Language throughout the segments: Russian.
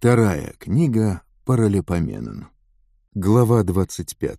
Вторая книга Паралипоменон. Глава 25.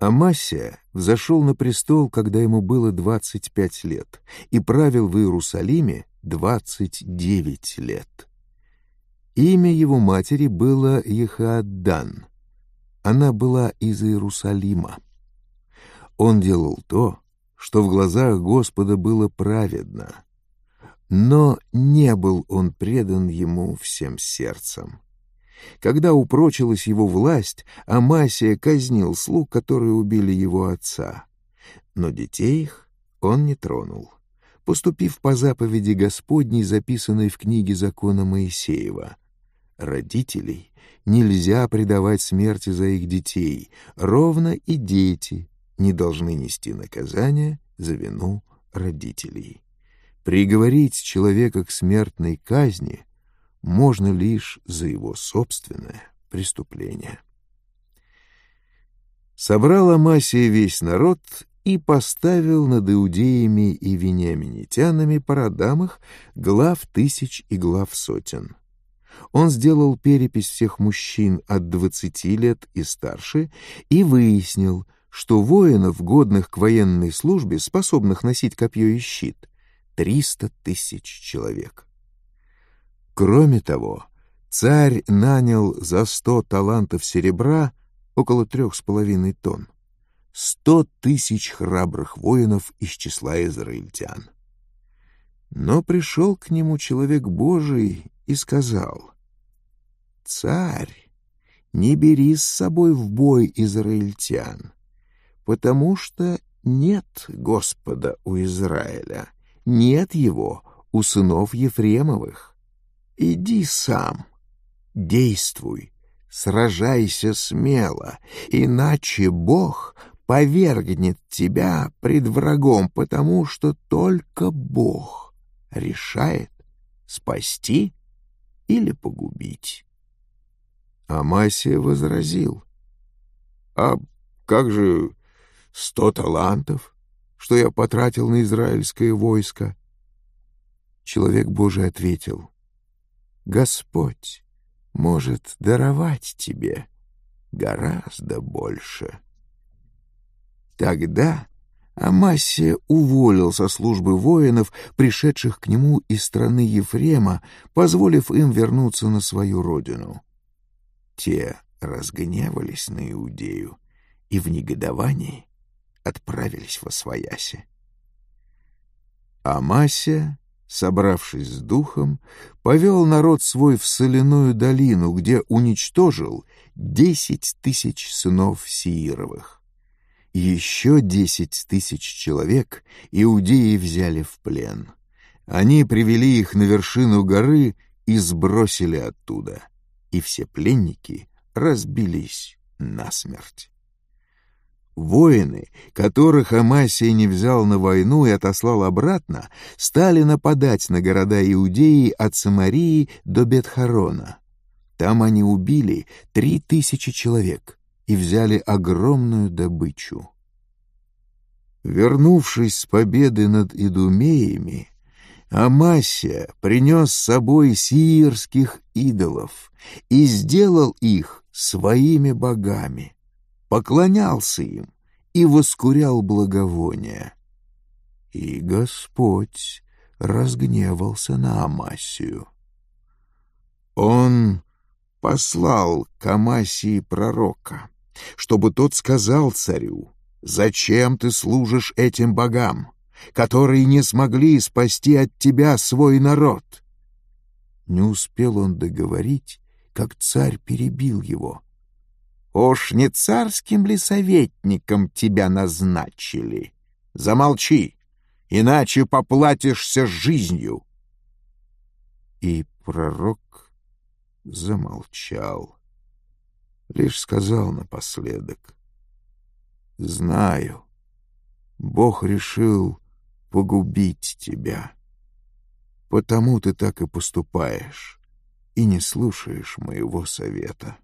Амасия взошел на престол, когда ему было 25 лет, и правил в Иерусалиме 29 лет. Имя его матери было Ехааддан. Она была из Иерусалима. Он делал то, что в глазах Господа было праведно — но не был он предан ему всем сердцем. Когда упрочилась его власть, Амасия казнил слуг, которые убили его отца. Но детей их он не тронул, поступив по заповеди Господней, записанной в книге закона Моисеева. Родителей нельзя предавать смерти за их детей, ровно и дети не должны нести наказание за вину родителей. Приговорить человека к смертной казни можно лишь за его собственное преступление. Собрал Амасия весь народ и поставил над иудеями и вениаминитянами парадам их глав тысяч и глав сотен. Он сделал перепись всех мужчин от двадцати лет и старше и выяснил, что воинов, годных к военной службе, способных носить копье и щит, 300 тысяч человек. Кроме того, царь нанял за 100 талантов серебра около 3,5 тонн, 100 тысяч храбрых воинов из числа израильтян. Но пришел к нему человек Божий и сказал, «Царь, не бери с собой в бой израильтян, потому что нет Господа у Израиля, нет его у сынов Ефремовых. Иди сам, действуй, сражайся смело, иначе Бог повергнет тебя пред врагом, потому что только Бог решает спасти или погубить. Амасия возразил. — А как же сто талантов? что я потратил на израильское войско?» Человек Божий ответил, «Господь может даровать тебе гораздо больше». Тогда Амасия уволил со службы воинов, пришедших к нему из страны Ефрема, позволив им вернуться на свою родину. Те разгневались на Иудею и в негодовании отправились во свояси. Амася, собравшись с духом, повел народ свой в соляную долину, где уничтожил десять тысяч сынов Сиировых. Еще десять тысяч человек иудеи взяли в плен. Они привели их на вершину горы и сбросили оттуда, и все пленники разбились насмерть. Воины, которых Амасия не взял на войну и отослал обратно, стали нападать на города Иудеи от Самарии до Бетхарона. Там они убили три тысячи человек и взяли огромную добычу. Вернувшись с победы над Идумеями, Амасия принес с собой сиирских идолов и сделал их своими богами поклонялся им и воскурял благовония. И Господь разгневался на Амасию. Он послал к Амасии пророка, чтобы тот сказал царю, «Зачем ты служишь этим богам, которые не смогли спасти от тебя свой народ?» Не успел он договорить, как царь перебил его — «Уж не царским ли советником тебя назначили? Замолчи, иначе поплатишься жизнью!» И пророк замолчал, лишь сказал напоследок. «Знаю, Бог решил погубить тебя, потому ты так и поступаешь» и не слушаешь моего совета.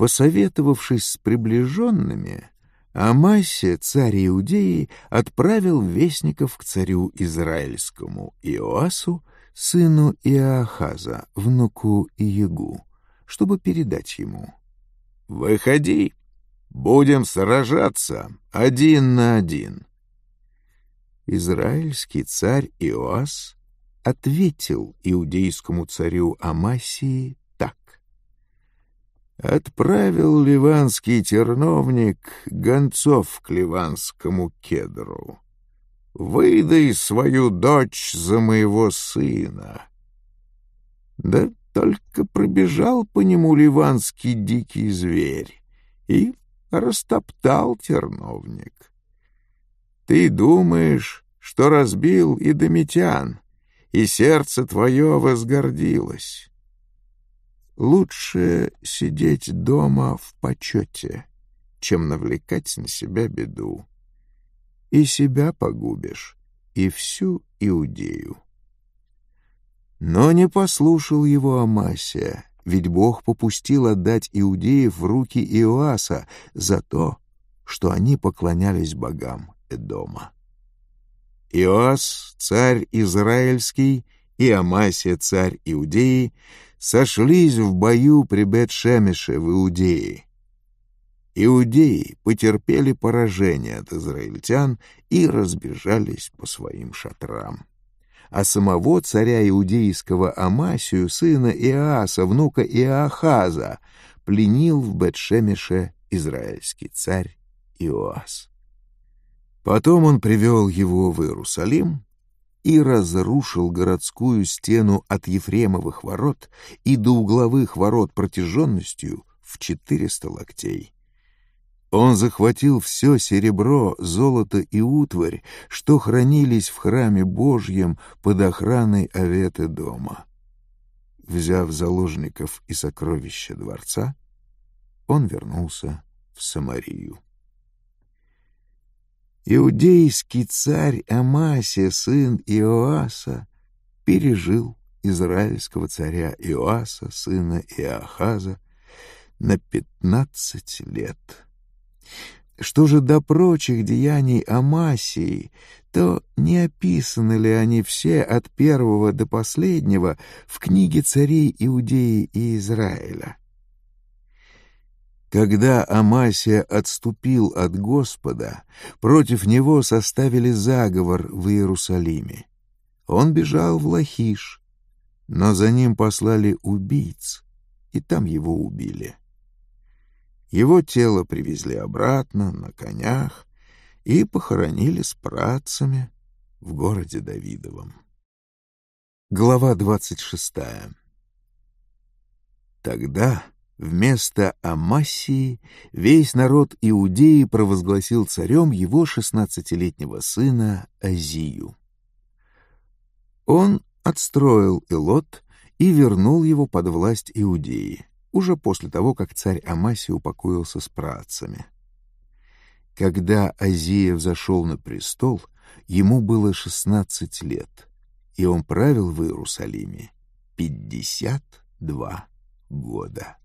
Посоветовавшись с приближенными, Амасия, царь Иудеи, отправил вестников к царю Израильскому Иоасу, сыну Иоахаза, внуку Иегу, чтобы передать ему. «Выходи, будем сражаться один на один». Израильский царь Иоас ответил иудейскому царю Амасии отправил ливанский терновник гонцов к ливанскому кедру. «Выдай свою дочь за моего сына!» Да только пробежал по нему ливанский дикий зверь и растоптал терновник. «Ты думаешь, что разбил и домитян, и сердце твое возгордилось!» Лучше сидеть дома в почете, чем навлекать на себя беду. И себя погубишь, и всю Иудею. Но не послушал его Амасия, ведь Бог попустил отдать иудеев в руки Иоаса за то, что они поклонялись богам Эдома. Иоас, царь израильский, и Амасия, царь Иудеи, сошлись в бою при Бет-Шемеше в Иудее. Иудеи потерпели поражение от израильтян и разбежались по своим шатрам. А самого царя иудейского Амасию, сына Иоаса, внука Иоахаза, пленил в Бетшемеше израильский царь Иоас. Потом он привел его в Иерусалим и разрушил городскую стену от Ефремовых ворот и до угловых ворот протяженностью в 400 локтей. Он захватил все серебро, золото и утварь, что хранились в храме Божьем под охраной Аветы дома. Взяв заложников и сокровища дворца, он вернулся в Самарию. Иудейский царь Амасия, сын Иоаса, пережил израильского царя Иоаса, сына Иоахаза, на пятнадцать лет. Что же до прочих деяний Амасии, то не описаны ли они все от первого до последнего в книге царей Иудеи и Израиля? Когда Амасия отступил от Господа, против него составили заговор в Иерусалиме. Он бежал в Лахиш, но за ним послали убийц, и там его убили. Его тело привезли обратно на конях и похоронили с працами в городе Давидовом. Глава двадцать шестая Тогда Вместо Амасии весь народ Иудеи провозгласил царем его шестнадцатилетнего сына Азию. Он отстроил Элот и вернул его под власть Иудеи, уже после того, как царь Амасий упокоился с працами. Когда Азия взошел на престол, ему было шестнадцать лет, и он правил в Иерусалиме пятьдесят два года.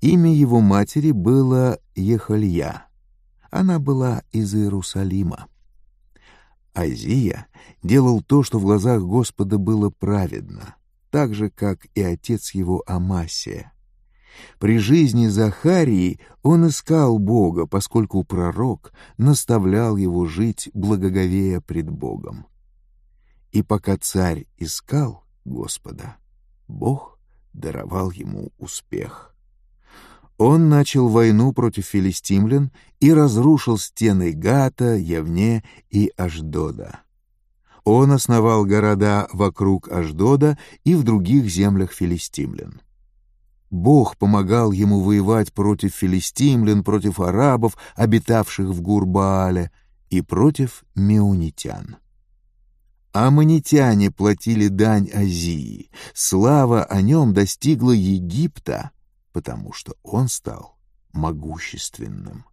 Имя его матери было Ехалья. Она была из Иерусалима. Азия делал то, что в глазах Господа было праведно, так же, как и отец его Амасия. При жизни Захарии он искал Бога, поскольку пророк наставлял его жить благоговея пред Богом. И пока царь искал Господа, Бог даровал ему успех. Он начал войну против филистимлян и разрушил стены Гата, Явне и Аждода. Он основал города вокруг Аждода и в других землях филистимлян. Бог помогал ему воевать против филистимлян, против арабов, обитавших в Гурбаале, и против меунитян. Аммонитяне платили дань Азии, слава о нем достигла Египта, потому что он стал могущественным.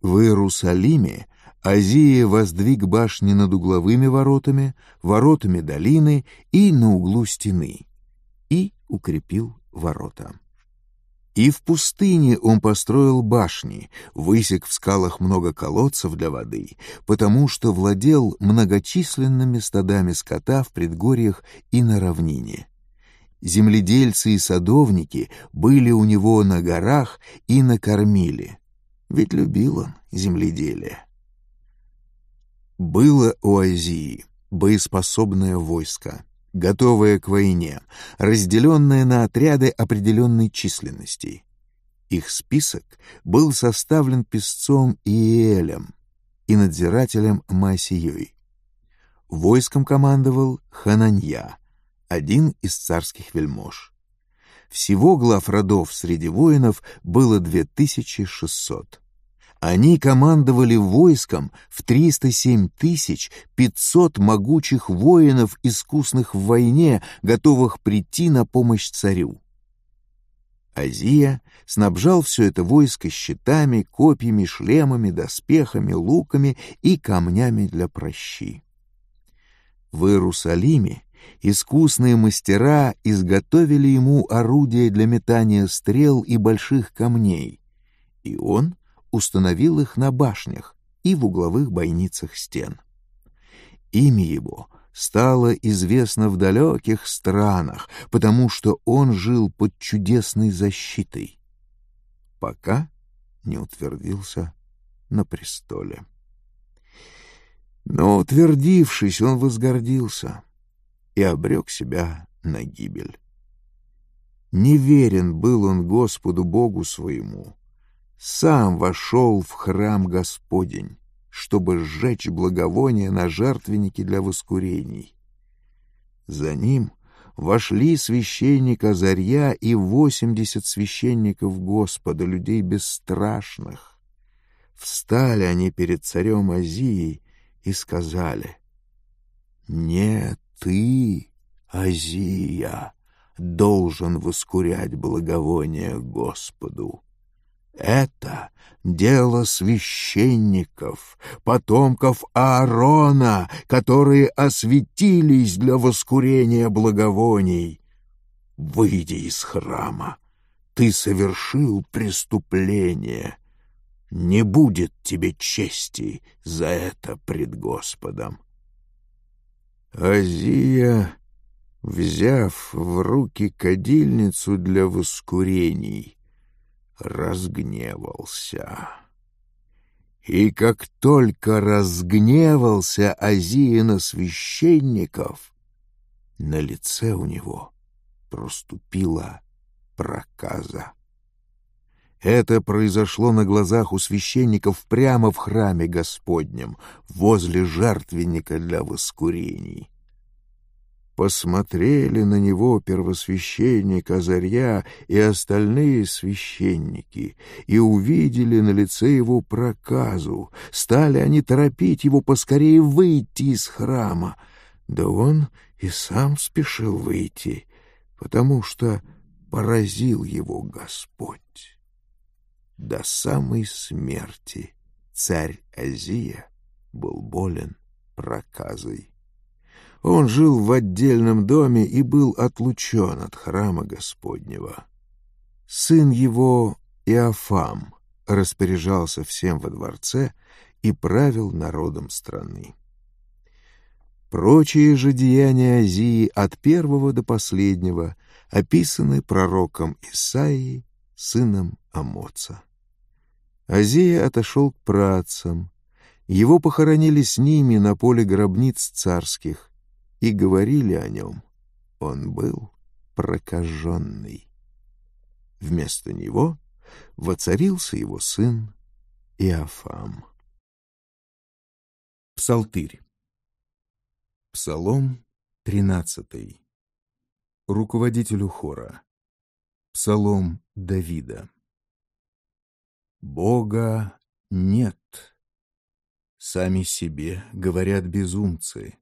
В Иерусалиме Азия воздвиг башни над угловыми воротами, воротами долины и на углу стены, и укрепил ворота. И в пустыне он построил башни, высек в скалах много колодцев для воды, потому что владел многочисленными стадами скота в предгорьях и на равнине земледельцы и садовники были у него на горах и накормили. Ведь любил он земледелие. Было у Азии боеспособное войско, готовое к войне, разделенное на отряды определенной численности. Их список был составлен песцом Иелем и надзирателем Масией. Войском командовал Хананья — один из царских вельмож. Всего глав родов среди воинов было 2600. Они командовали войском в 307 тысяч 500 могучих воинов, искусных в войне, готовых прийти на помощь царю. Азия снабжал все это войско щитами, копьями, шлемами, доспехами, луками и камнями для прощи. В Иерусалиме Искусные мастера изготовили ему орудия для метания стрел и больших камней, и он установил их на башнях и в угловых бойницах стен. Имя его стало известно в далеких странах, потому что он жил под чудесной защитой, пока не утвердился на престоле. Но, утвердившись, он возгордился — и обрек себя на гибель. Неверен был он Господу Богу своему, сам вошел в храм Господень, чтобы сжечь благовония на жертвеннике для воскурений. За ним вошли священник Азарья и восемьдесят священников Господа, людей бесстрашных. Встали они перед царем Азией и сказали, «Нет ты, Азия, должен воскурять благовоние Господу. Это дело священников, потомков Аарона, которые осветились для воскурения благовоний. Выйди из храма, ты совершил преступление. Не будет тебе чести за это пред Господом. Азия, взяв в руки кадильницу для воскурений, разгневался. И как только разгневался Азия на священников, на лице у него проступила проказа. Это произошло на глазах у священников прямо в храме Господнем, возле жертвенника для воскурений. Посмотрели на него первосвященник Азарья и остальные священники, и увидели на лице его проказу. Стали они торопить его поскорее выйти из храма. Да он и сам спешил выйти, потому что поразил его Господь. До самой смерти царь Азия был болен проказой. Он жил в отдельном доме и был отлучен от храма Господнего. Сын его Иофам распоряжался всем во дворце и правил народом страны. Прочие же деяния Азии от первого до последнего описаны пророком Исаии, сыном Амоца. Азия отошел к працам. Его похоронили с ними на поле гробниц царских и говорили о нем. Он был прокаженный. Вместо него воцарился его сын Иофам. Псалтырь. Псалом 13. Руководителю хора. Псалом Давида. Бога нет. Сами себе говорят безумцы.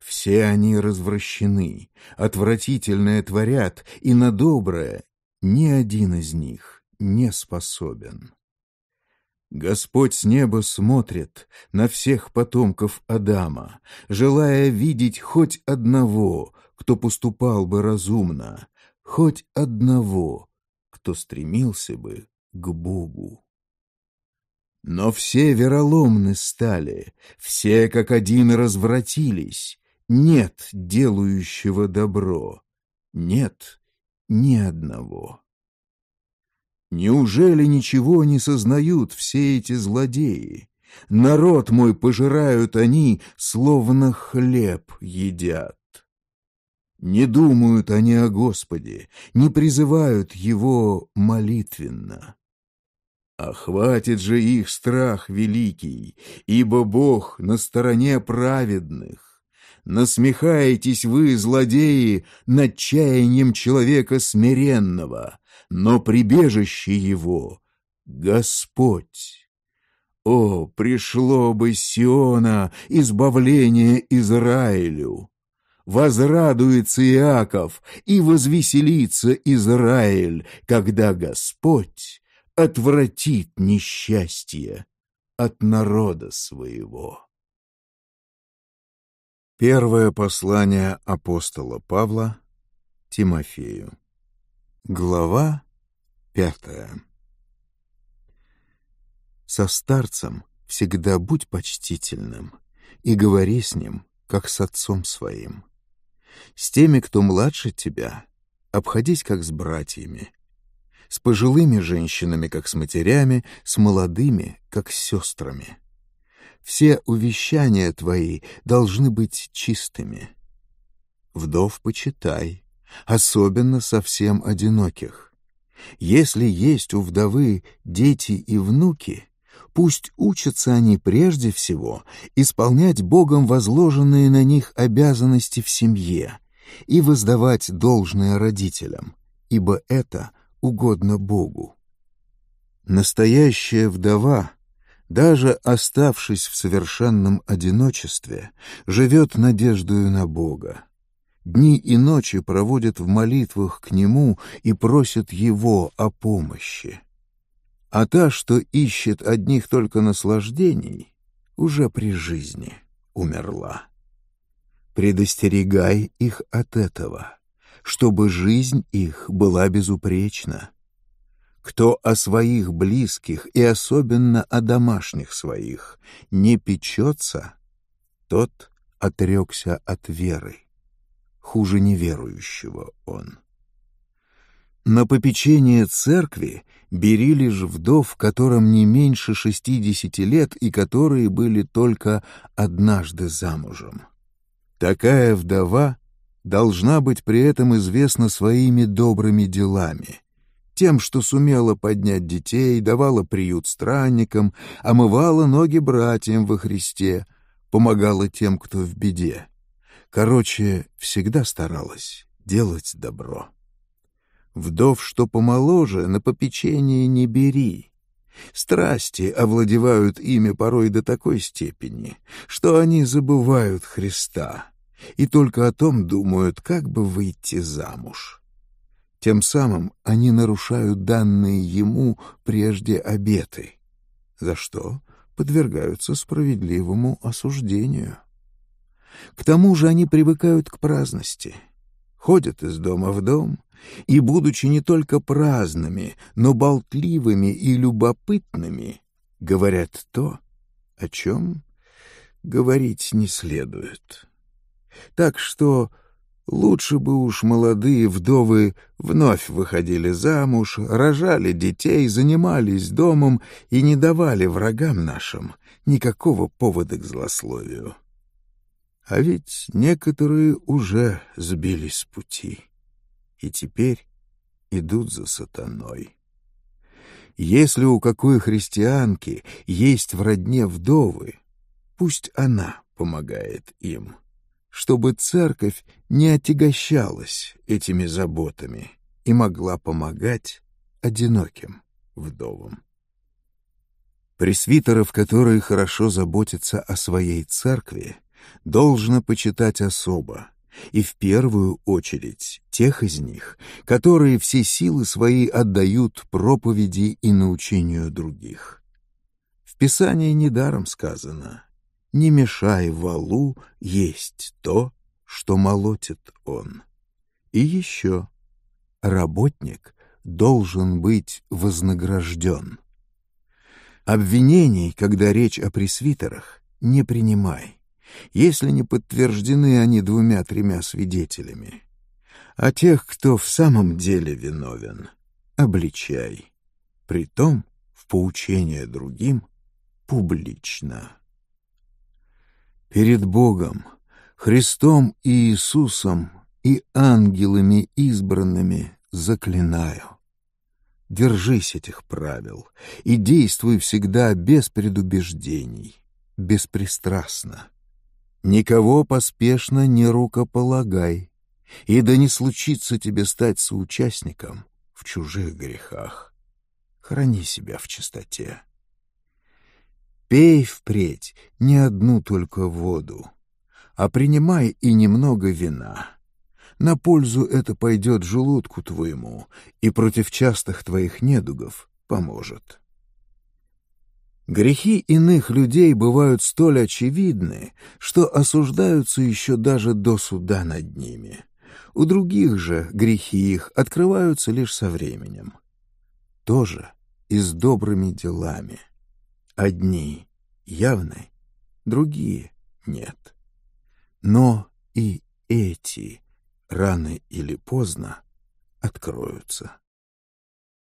Все они развращены, отвратительное творят, и на доброе ни один из них не способен. Господь с неба смотрит на всех потомков Адама, желая видеть хоть одного, кто поступал бы разумно, хоть одного, кто стремился бы к Богу. Но все вероломны стали, все как один развратились. Нет делающего добро, нет ни одного. Неужели ничего не сознают все эти злодеи? Народ мой пожирают они, словно хлеб едят. Не думают они о Господе, не призывают Его молитвенно. Охватит «А же их страх великий, ибо Бог на стороне праведных. Насмехаетесь вы, злодеи, над чаянием человека смиренного, но прибежище его — Господь. О, пришло бы Сиона избавление Израилю! Возрадуется Иаков и возвеселится Израиль, когда Господь отвратит несчастье от народа своего. Первое послание апостола Павла Тимофею. Глава пятая. Со старцем всегда будь почтительным и говори с ним, как с отцом своим. С теми, кто младше тебя, обходись как с братьями, с пожилыми женщинами, как с матерями, с молодыми, как с сестрами. Все увещания твои должны быть чистыми. Вдов почитай, особенно совсем одиноких. Если есть у вдовы дети и внуки — пусть учатся они прежде всего исполнять Богом возложенные на них обязанности в семье и воздавать должное родителям, ибо это угодно Богу. Настоящая вдова, даже оставшись в совершенном одиночестве, живет надеждою на Бога. Дни и ночи проводит в молитвах к Нему и просит Его о помощи. А та, что ищет одних только наслаждений, уже при жизни умерла. Предостерегай их от этого чтобы жизнь их была безупречна. Кто о своих близких и особенно о домашних своих не печется, тот отрекся от веры. Хуже неверующего он. На попечение церкви бери лишь вдов, которым не меньше шестидесяти лет и которые были только однажды замужем. Такая вдова должна быть при этом известна своими добрыми делами, тем, что сумела поднять детей, давала приют странникам, омывала ноги братьям во Христе, помогала тем, кто в беде. Короче, всегда старалась делать добро. Вдов, что помоложе, на попечение не бери. Страсти овладевают ими порой до такой степени, что они забывают Христа — и только о том думают, как бы выйти замуж. Тем самым они нарушают данные ему прежде обеты, за что подвергаются справедливому осуждению. К тому же они привыкают к праздности, ходят из дома в дом и, будучи не только праздными, но болтливыми и любопытными, говорят то, о чем говорить не следует». Так что лучше бы уж молодые вдовы вновь выходили замуж, рожали детей, занимались домом и не давали врагам нашим никакого повода к злословию. А ведь некоторые уже сбились с пути и теперь идут за сатаной. Если у какой христианки есть в родне вдовы, пусть она помогает им чтобы церковь не отягощалась этими заботами и могла помогать одиноким вдовам. Пресвитеров, которые хорошо заботятся о своей церкви, должно почитать особо, и в первую очередь тех из них, которые все силы свои отдают проповеди и научению других. В Писании недаром сказано не мешай валу есть то, что молотит он. И еще работник должен быть вознагражден. Обвинений, когда речь о пресвитерах, не принимай, если не подтверждены они двумя-тремя свидетелями. А тех, кто в самом деле виновен, обличай. Притом, в поучение другим, публично перед Богом, Христом и Иисусом и ангелами избранными заклинаю. Держись этих правил и действуй всегда без предубеждений, беспристрастно. Никого поспешно не рукополагай, и да не случится тебе стать соучастником в чужих грехах. Храни себя в чистоте. Пей впредь не одну только воду, а принимай и немного вина. На пользу это пойдет желудку твоему и против частых твоих недугов поможет. Грехи иных людей бывают столь очевидны, что осуждаются еще даже до суда над ними. У других же грехи их открываются лишь со временем. Тоже и с добрыми делами — Одни явны, другие нет. Но и эти рано или поздно откроются.